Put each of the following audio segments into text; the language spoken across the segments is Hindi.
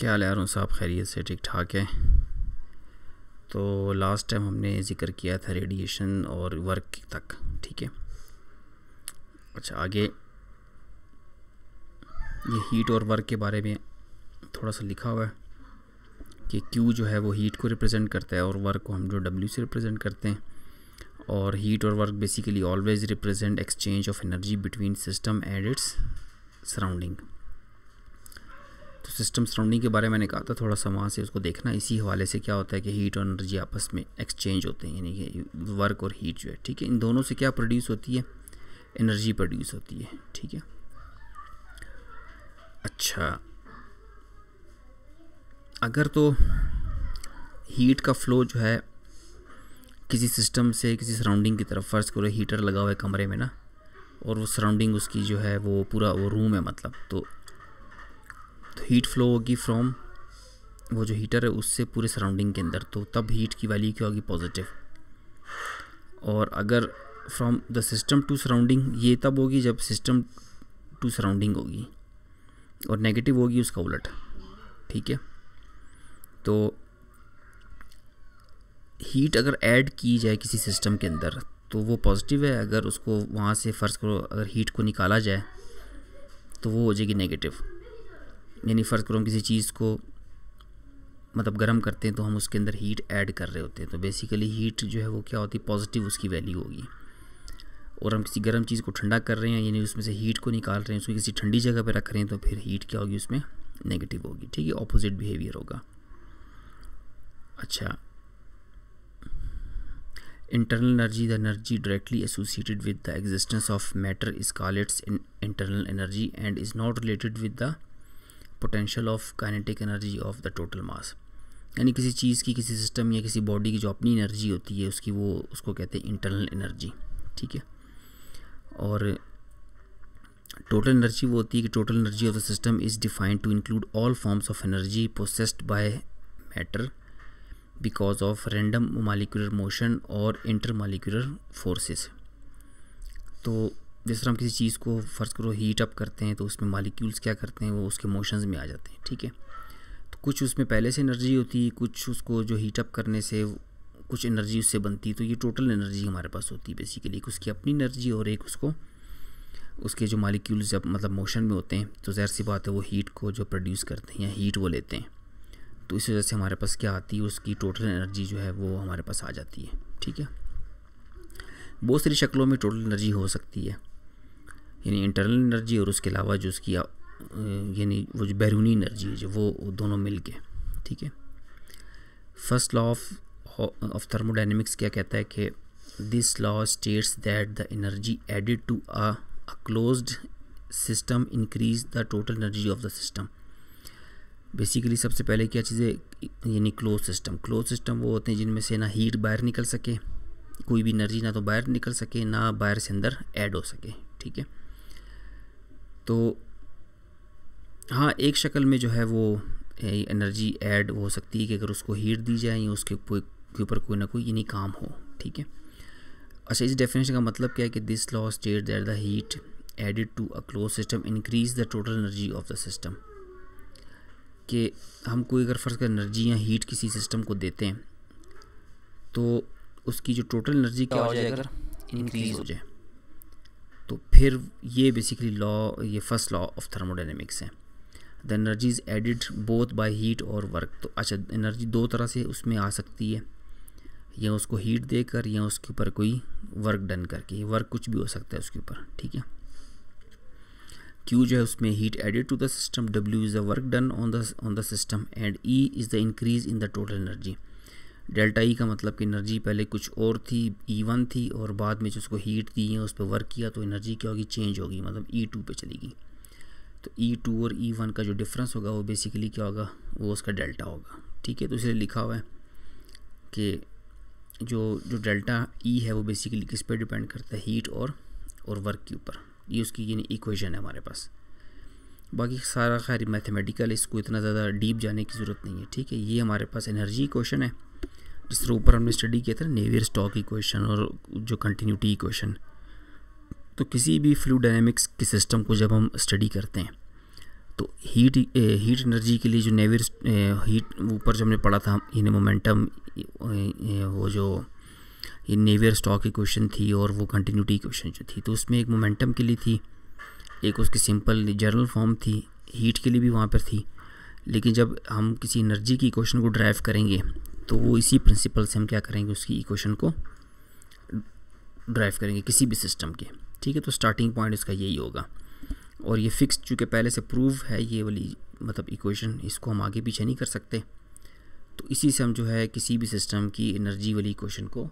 क्या हाल अरुण साहब खैरियत से ठीक ठाक है तो लास्ट टाइम हमने ज़िक्र किया था रेडिएशन और वर्क तक ठीक है अच्छा आगे ये हीट और वर्क के बारे में थोड़ा सा लिखा हुआ है कि क्यू जो है वो हीट को रिप्रेजेंट करता है और वर्क को हम जो डब्ल्यू से रिप्रेजेंट करते हैं और हीट और work basically always represent exchange of energy between system and its surrounding तो सिस्टम सराउंडिंग के बारे में मैंने कहा था थोड़ा सा वहाँ से उसको देखना इसी हवाले से क्या होता है कि हीट और एनर्जी आपस में एक्सचेंज होते हैं यानी कि वर्क और हीट जो है ठीक है इन दोनों से क्या प्रोड्यूस होती है एनर्जी प्रोड्यूस होती है ठीक है अच्छा अगर तो हीट का फ्लो जो है किसी सिस्टम से किसी सराउंडिंग की तरफ फ़र्ज़ करो हीटर लगा हुआ है कमरे में ना और वो सराउंडिंग उसकी जो है वो पूरा वो रूम है मतलब तो हीट फ्लो होगी फ्रॉम वो जो हीटर है उससे पूरे सराउंडिंग के अंदर तो तब हीट की वैल्यू क्या होगी पॉजिटिव और अगर from the system to surrounding ये तब होगी जब सिस्टम टू सराउंडिंग होगी और नेगेटिव होगी उसका उलट ठीक है तो हीट अगर ऐड की जाए किसी सिस्टम के अंदर तो वो पॉजिटिव है अगर उसको वहाँ से फ़र्ज़ करो अगर हीट को निकाला जाए तो वो हो जाएगी नेगेटिव यानी फ़र्ज़ करो हम किसी चीज़ को मतलब गर्म करते हैं तो हम उसके अंदर हीट ऐड कर रहे होते हैं तो बेसिकली हीट जो है वो क्या होती है पॉजिटिव उसकी वैल्यू होगी और हम किसी गर्म चीज़ को ठंडा कर रहे हैं यानी उसमें से हीट को निकाल रहे हैं उसको किसी ठंडी जगह पर रख रहे हैं तो फिर हीट क्या होगी उसमें नेगेटिव होगी ठीक है ऑपोजिट बिहेवियर होगा अच्छा internal energy the energy directly associated with the existence of matter is call its internal energy and is not related with the potential of kinetic energy of the total mass यानी किसी चीज़ की किसी सिस्टम या किसी बॉडी की जो अपनी एनर्जी होती है उसकी वो उसको कहते हैं इंटरनल एनर्जी ठीक है और टोटल एनर्जी वो होती है कि total energy of the system is defined to include all forms of energy processed by matter because of random molecular motion और इंटर मालिकुलर फोर्सेस तो जिस तरह हम किसी चीज़ को फ़र्ज़ करो हीट अप करते हैं तो उसमें मालिक्यूल्स क्या करते हैं वो उसके मोशंस में आ जाते हैं ठीक है तो कुछ उसमें पहले से एनर्जी होती है कुछ उसको जो हीट अप करने से कुछ एनर्जी उससे बनती है तो ये टोटल एनर्जी हमारे पास होती है बेसिकली एक उसकी अपनी एनर्जी और एक उसको उसके जो मालिक्यूल्स जब मतलब मोशन में होते हैं तो ज़हर सी बात है वो हीट को जो प्रोड्यूस करते हैं या हीट वो लेते हैं तो इस वजह से हमारे पास क्या आती है उसकी टोटल एनर्जी जो है वो हमारे पास आ जाती है ठीक है बहुत सारी शक्लों में टोटल एनर्जी हो सकती है यानी इंटरनल एनर्जी और उसके अलावा जो उसकी यानी वो जो बैरूनी एनर्जी है जो वो दोनों मिल के ठीक है first law of of thermodynamics क्या कहता है कि this law states that the energy added to a closed system increase the total energy of the system basically सबसे पहले क्या चीज़ें यानी क्लोज सिस्टम क्लोज सिस्टम वो होते हैं जिनमें से ना हीट बाहर निकल सके कोई भी एनर्जी ना तो बाहर निकल सके ना बाहर से अंदर ऐड हो सके ठीक है तो हाँ एक शक्ल में जो है वो एनर्जी ऐड हो सकती है कि अगर उसको हीट दी जाए या उसके ऊपर कोई ना कोई यानी काम हो ठीक है अच्छा इस डेफिनेशन का मतलब क्या है कि this law state that the heat added to a close system increase the total energy of the system कि हम कोई अगर फर्ज कर एनर्जी या हीट किसी सिस्टम को देते हैं तो उसकी जो टोटल एनर्जी क्या हो जाए अगर इंक्रीज हो जाए तो फिर ये बेसिकली लॉ ये फर्स्ट लॉ ऑफ थर्मोडाइनमिक्स है the energy is added both by heat और वर्क तो अच्छा एनर्जी दो तरह से उसमें आ सकती है या उसको हीट देकर या उसके ऊपर कोई वर्क डन करके वर्क कुछ भी हो सकता है उसके ऊपर ठीक है क्यू जो है उसमें heat added to the system W is the work done on the on the system and E is the increase in the total energy delta E e का मतलब कि एनर्जी पहले कुछ और थी ई e वन थी और बाद में जो उसको हीट दी है उस पर वर्क किया तो एनर्जी क्या होगी चेंज होगी मतलब ई टू पर चलेगी तो ई e टू और ई वन का जो डिफरेंस होगा वो बेसिकली क्या होगा वो उसका डेल्टा होगा ठीक है तो इसलिए लिखा हुआ है कि जो जो डेल्टा ई है वो बेसिकली किस पर डिपेंड करता है हीट और और वर्क के ऊपर ये उसकी यानी इक्वेशन है हमारे पास बाकी सारा खैर मैथमेटिकल इसको इतना ज़्यादा डीप जाने की ज़रूरत नहीं है ठीक है ये हमारे पास एनर्जी क्वेश्चन है जिस तरह ऊपर हमने स्टडी किया था नेवियर स्टॉक इक्वेशन और जो कंटिन्यूटी इक्वेशन तो किसी भी फ्लू डायनेमिक्स के सिस्टम को जब हम स्टडी करते हैं तो हीट हीट एनर्जी के लिए जो नेवियर हीट ऊपर जो हमने पढ़ा था इन मोमेंटम वो जो ये नेवियर स्टॉक इक्वेशन थी और वो कंटिन्यूटी इक्वेशन जो थी तो उसमें एक मोमेंटम के लिए थी एक उसकी सिंपल जर्नल फॉर्म थी हीट के लिए भी वहाँ पर थी लेकिन जब हम किसी एनर्जी की इक्वेशन को ड्राइव करेंगे तो वो इसी प्रिंसिपल से हम क्या करेंगे उसकी इक्वेशन को ड्राइव करेंगे किसी भी सिस्टम के ठीक है तो स्टार्टिंग पॉइंट इसका यही होगा और ये फिक्स चूँकि पहले से प्रूव है ये वाली मतलब इक्वेशन इसको हम आगे पीछे नहीं कर सकते तो इसी से हम जो है किसी भी सिस्टम की एनर्जी वाली इक्वेशन को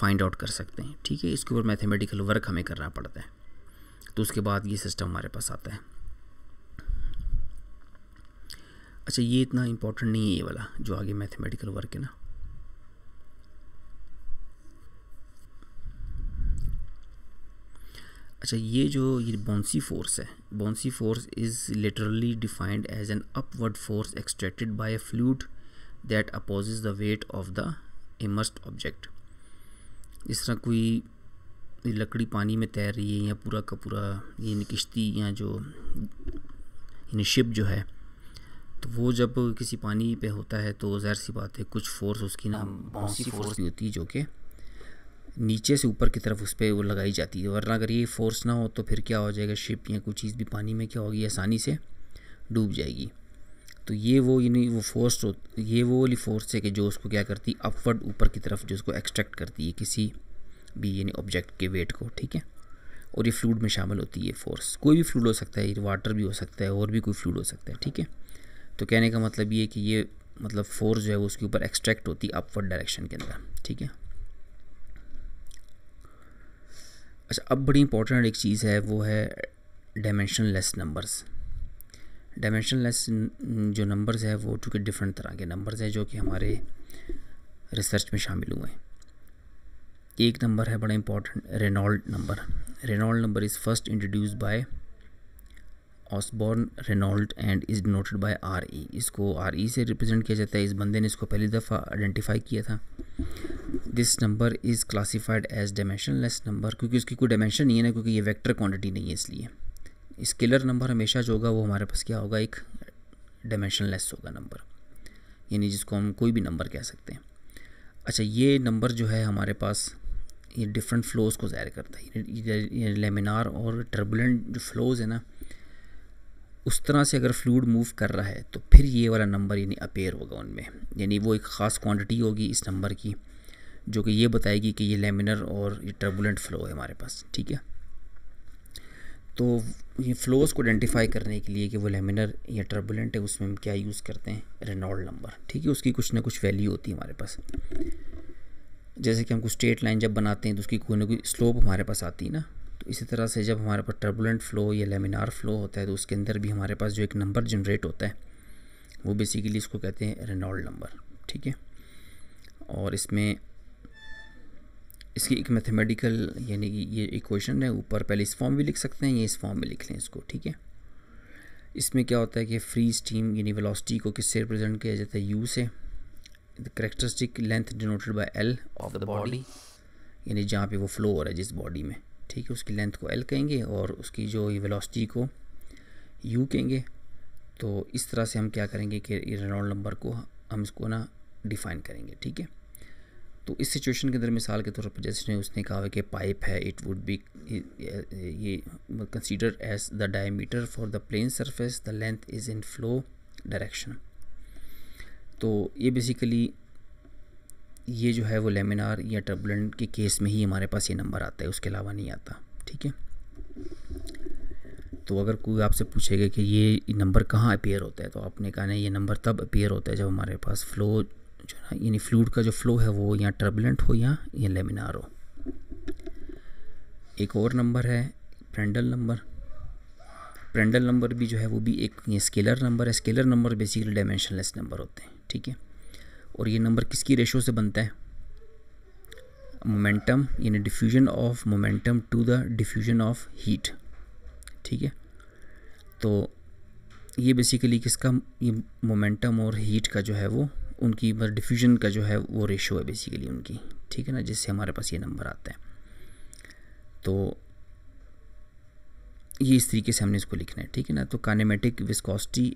फाइंड आउट कर सकते हैं ठीक है इसके ऊपर मैथमेटिकल वर्क हमें करना पड़ता है तो उसके बाद ये सिस्टम हमारे पास आता है अच्छा ये इतना इम्पोर्टेंट नहीं है ये वाला जो आगे मैथमेटिकल वर्क है ना अच्छा ये जो ये बॉन्सी फोर्स है buoyancy force is literally defined as an upward force extracted by a fluid that opposes the weight of the immersed object इस तरह कोई लकड़ी पानी में तैर रही है या पूरा का पूरा ये किश्ती या जो शिप जो है तो वो जब किसी पानी पे होता है तो ज़ाहिर सी बात है कुछ फोर्स उसकी ना हाँ, बहुत सी फोर्स भी होती है जो कि नीचे से ऊपर की तरफ उस पर वो लगाई जाती है वरना अगर ये फोर्स ना हो तो फिर क्या हो जाएगा शिप या कोई चीज़ भी पानी में क्या होगी आसानी से डूब जाएगी तो ये वो यानी वो फोर्स ये वो वाली फोर्स है कि जो उसको क्या करती है अपवर्ड ऊपर की तरफ जो उसको एक्सट्रैक्ट करती है किसी भी यानी ऑब्जेक्ट के वेट को ठीक है और ये फ्लूड में शामिल होती है फोर्स कोई भी फ्लूड हो सकता है वाटर भी हो सकता है और भी कोई फ्लूड हो सकता है ठीक है तो कहने का मतलब ये कि ये मतलब फोर्स जो है वो उसके ऊपर एक्सट्रैक्ट होती है अपवर्ड डायरेक्शन के अंदर ठीक है अच्छा अब बड़ी इंपॉर्टेंट एक चीज़ है वो है dimension less numbers dimension less जो नंबर्स है वो चूँकि डिफरेंट तरह के नंबर्स हैं जो कि हमारे रिसर्च में शामिल हुए हैं एक नंबर है बड़ा important Reynold number Reynold number is first introduce by Osborne Reynold and is denoted by R E इसको आर ई e से रिप्रेजेंट किया जाता है इस बंदे ने इसको पहली दफ़ा आइडेंटिफाई किया था this number is classified as less number क्योंकि उसकी कोई डायमेंशन नहीं है ना क्योंकि ये वैक्टर क्वान्टिटी नहीं है इसलिए स्केलर नंबर हमेशा जो होगा वो हमारे पास क्या होगा एक लेस होगा नंबर यानी जिसको हम कोई भी नंबर कह सकते हैं अच्छा ये नंबर जो है हमारे पास ये डिफरेंट फ्लोज़ को ज़ाहिर करता है ये लेमिनार और टर्बुलेंट जो फ्लोज़ है ना उस तरह से अगर फ्लूड मूव कर रहा है तो फिर ये वाला नंबर यानी अपेयर होगा उनमें यानी वो एक ख़ास क्वांटिटी होगी इस नंबर की जो कि ये बताएगी कि ये लेमिनर और ये टर्बुलेंट फ़्लो है हमारे पास ठीक है तो ये फ्लोज़ को आइडेंटिफाई करने के लिए कि वो लेमिनर या टर्बुलेंट है उसमें हम क्या यूज़ करते हैं रेनॉल्ड नंबर ठीक है उसकी कुछ ना कुछ वैल्यू होती है हमारे पास जैसे कि हमको स्ट्रेट लाइन जब बनाते हैं तो उसकी कोई ना कोई स्लोप हमारे पास आती है ना तो इसी तरह से जब हमारे पास टर्बुलेंट फ़्लो या लेमिनार फ़्लो होता है तो उसके अंदर भी हमारे पास जो एक नंबर जनरेट होता है वो बेसिकली इसको कहते हैं रेनॉल्ड नंबर ठीक है और इसमें इसकी एक मैथमेटिकल यानी कि ये इक्वेशन है ऊपर पहले इस फॉर्म भी लिख सकते हैं ये इस फॉर्म में लिख लें इसको ठीक है इसमें क्या होता है कि फ्री स्टीम यानी वेलोसिटी को किससे रिप्रेजेंट किया जाता है यू से the characteristic length denoted by L of the body यानी जहाँ पे वो फ्लो हो रहा है जिस बॉडी में ठीक है उसकी लेंथ को एल कहेंगे और उसकी जो ये वेलोसिटी को यू कहेंगे तो इस तरह से हम क्या करेंगे कि रेनॉल्ड नंबर को हम इसको ना डिफ़ाइन करेंगे ठीक है तो इस सिचुएशन के अंदर मिसाल के तौर पर जैसे उसने कहा कि पाइप है इट वुड बी ये consider as the diameter for the plane surface the length is in flow direction तो ये बेसिकली ये जो है वो लेमिनार या टर्बुलेंट के केस में ही हमारे पास ये नंबर आता है उसके अलावा नहीं आता ठीक है तो अगर कोई आपसे पूछेगा कि ये नंबर कहाँ अपेयर होता है तो आपने कहा ना ये नंबर तब अपेयर होता है जब हमारे पास फ्लो जो ना यानी फ्लूड का जो फ्लो है वो या टर्बुलेंट हो या ये लेमिनार हो एक और नंबर है प्रेंडल नंबर प्रेंडल नंबर भी जो है वो भी एक स्केलर नंबर है scalar number basically dimensionless number होते हैं ठीक है और ये नंबर किसकी रेशो से बनता है मोमेंटम यानी diffusion of momentum to the diffusion of heat ठीक है तो ये बेसिकली किसका ये मोमेंटम और हीट का जो है वो उनकी मतलब डिफ्यूजन का जो है वो रेशो है बेसिकली उनकी ठीक है ना जिससे हमारे पास ये नंबर आता है तो ये इस तरीके से हमने इसको लिखना है ठीक है ना तो कानेमेटिक विस्कोसिटी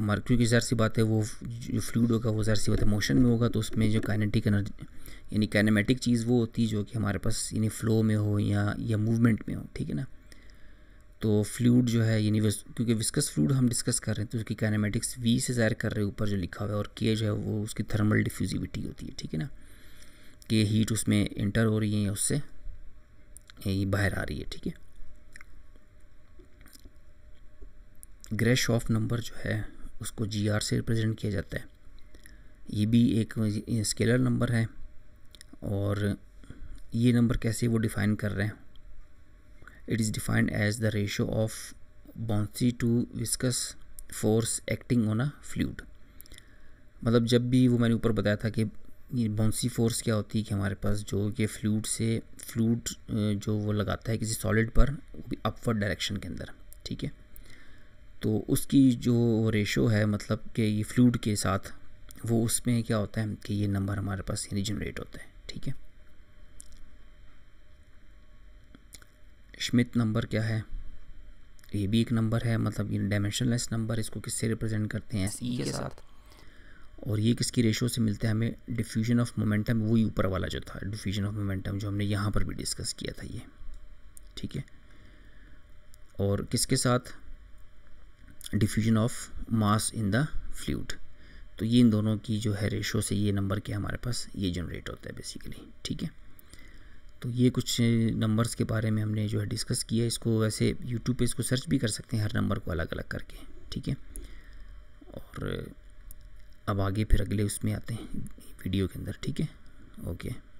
मर्क्यू की ज़हर सी बात है वो जो फ्लूड होगा वो ज़ाहिर सी बात है मोशन में होगा तो उसमें जो काइनेटिक एनर्जी यानी काइनेमेटिक चीज़ वो होती है जो कि हमारे पास यानी फ़्लो में हो या या मूवमेंट में हो ठीक है ना तो फ्लूड जो है यानी क्योंकि विस्कस फ्लूड हम डिस्कस कर रहे हैं तो उसकी काइनेमेटिक्स वी से ज़ाहिर कर रहे हैं ऊपर जो लिखा हुआ है और के जो है वो उसकी थर्मल डिफ्यूजिविटी होती है ठीक है ना कि हीट उसमें इंटर हो रही है या उससे बाहर आ रही है ठीक है ग्रेश ऑफ नंबर जो है उसको जी आर से रिप्रेजेंट किया जाता है ये भी एक स्केलर नंबर है और ये नंबर कैसे वो डिफ़ाइन कर रहे हैं it is defined as the ratio of buoyancy to viscous force acting on a fluid मतलब जब भी वो मैंने ऊपर बताया था कि ये बाउंसी फोर्स क्या होती है कि हमारे पास जो कि फ्लूड से फ्लूड जो वो लगाता है किसी सॉलिड पर वो भी अपवर्ड डायरेक्शन के अंदर ठीक है तो उसकी जो रेशो है मतलब कि ये फ्लूड के साथ वो उसमें क्या होता है कि ये नंबर हमारे पास यानी जनरेट होता है ठीक है स्मिथ नंबर क्या है ये भी एक नंबर है मतलब ये डायमेंशनलेस नंबर इसको किससे रिप्रेजेंट करते हैं सी के साथ और ये किसकी रेशो से मिलता है हमें डिफ्यूजन ऑफ मोमेंटम वही ऊपर वाला जो था डिफ्यूजन ऑफ मोमेंटम जो हमने यहाँ पर भी डिस्कस किया था ये ठीक है और किसके साथ diffusion of mass in the fluid तो ये इन दोनों की जो है रेशो से ये नंबर के हमारे पास ये जनरेट होता है बेसिकली ठीक है तो ये कुछ नंबर्स के बारे में हमने जो है डिस्कस किया इसको वैसे यूट्यूब पे इसको सर्च भी कर सकते हैं हर नंबर को अलग अलग करके ठीक है और अब आगे फिर अगले उसमें आते हैं वीडियो के अंदर ठीक है ओके